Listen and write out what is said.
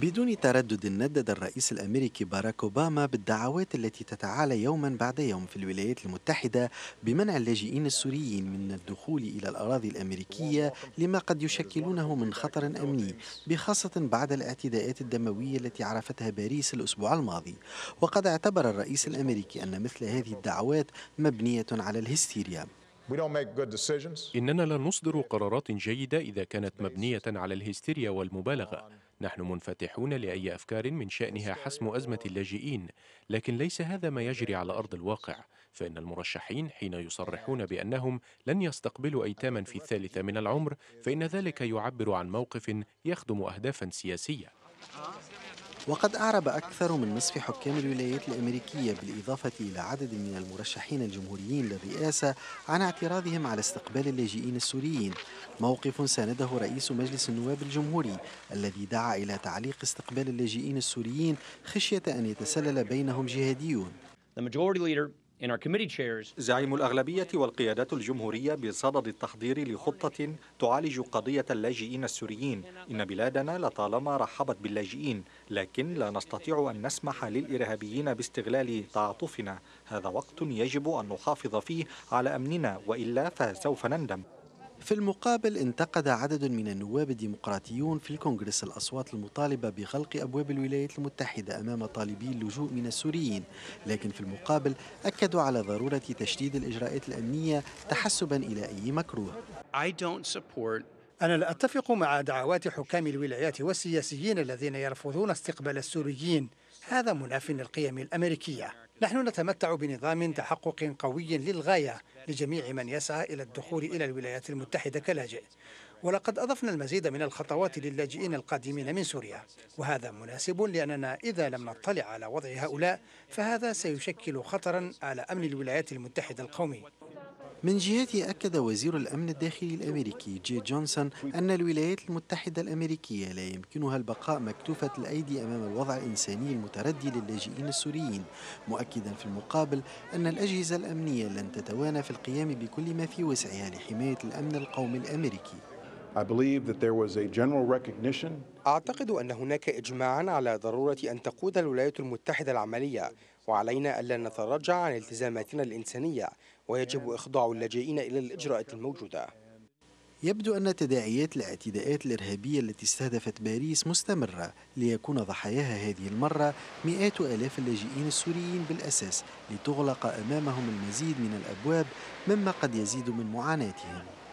بدون تردد ندد الرئيس الامريكي باراك اوباما بالدعوات التي تتعالى يوما بعد يوم في الولايات المتحده بمنع اللاجئين السوريين من الدخول الى الاراضي الامريكيه لما قد يشكلونه من خطر امني بخاصه بعد الاعتداءات الدمويه التي عرفتها باريس الاسبوع الماضي وقد اعتبر الرئيس الامريكي ان مثل هذه الدعوات مبنيه على الهستيريا إننا لا نصدر قرارات جيدة إذا كانت مبنية على الهستيريا والمبالغة نحن منفتحون لأي أفكار من شأنها حسم أزمة اللاجئين لكن ليس هذا ما يجري على أرض الواقع فإن المرشحين حين يصرحون بأنهم لن يستقبلوا أيتاما في الثالثة من العمر فإن ذلك يعبر عن موقف يخدم أهدافا سياسية وقد أعرب أكثر من نصف حكام الولايات الأمريكية بالإضافة إلى عدد من المرشحين الجمهوريين للرئاسة عن اعتراضهم على استقبال اللاجئين السوريين موقف سانده رئيس مجلس النواب الجمهوري الذي دعا إلى تعليق استقبال اللاجئين السوريين خشية أن يتسلل بينهم جهاديون The majority leader زعيم الأغلبية والقيادات الجمهورية بصدد التحضير لخطة تعالج قضية اللاجئين السوريين إن بلادنا لطالما رحبت باللاجئين لكن لا نستطيع أن نسمح للإرهابيين باستغلال تعاطفنا هذا وقت يجب أن نحافظ فيه على أمننا وإلا فسوف نندم في المقابل انتقد عدد من النواب الديمقراطيون في الكونغرس الأصوات المطالبة بغلق أبواب الولايات المتحدة أمام طالبي اللجوء من السوريين لكن في المقابل أكدوا على ضرورة تشديد الإجراءات الأمنية تحسبا إلى أي مكروه I don't support أنا لا أتفق مع دعوات حكام الولايات والسياسيين الذين يرفضون استقبال السوريين هذا مناف للقيم الأمريكية نحن نتمتع بنظام تحقق قوي للغاية لجميع من يسعى إلى الدخول إلى الولايات المتحدة كلاجئ ولقد أضفنا المزيد من الخطوات للاجئين القادمين من سوريا وهذا مناسب لأننا إذا لم نطلع على وضع هؤلاء فهذا سيشكل خطرا على أمن الولايات المتحدة القومي من جهته أكد وزير الأمن الداخلي الأمريكي جي جونسون أن الولايات المتحدة الأمريكية لا يمكنها البقاء مكتوفة الأيدي أمام الوضع الإنساني المتردي للاجئين السوريين مؤكدا في المقابل أن الأجهزة الأمنية لن تتوانى في القيام بكل ما في وسعها لحماية الأمن القومي الأمريكي أعتقد أن هناك إجماعا على ضرورة أن تقود الولايات المتحدة العملية وعلينا ألا نتراجع عن التزاماتنا الإنسانية ويجب إخضاع اللاجئين إلى الإجراءات الموجودة يبدو أن تداعيات الاعتداءات الإرهابية التي استهدفت باريس مستمرة ليكون ضحاياها هذه المرة مئات آلاف اللاجئين السوريين بالأساس لتغلق أمامهم المزيد من الأبواب مما قد يزيد من معاناتهم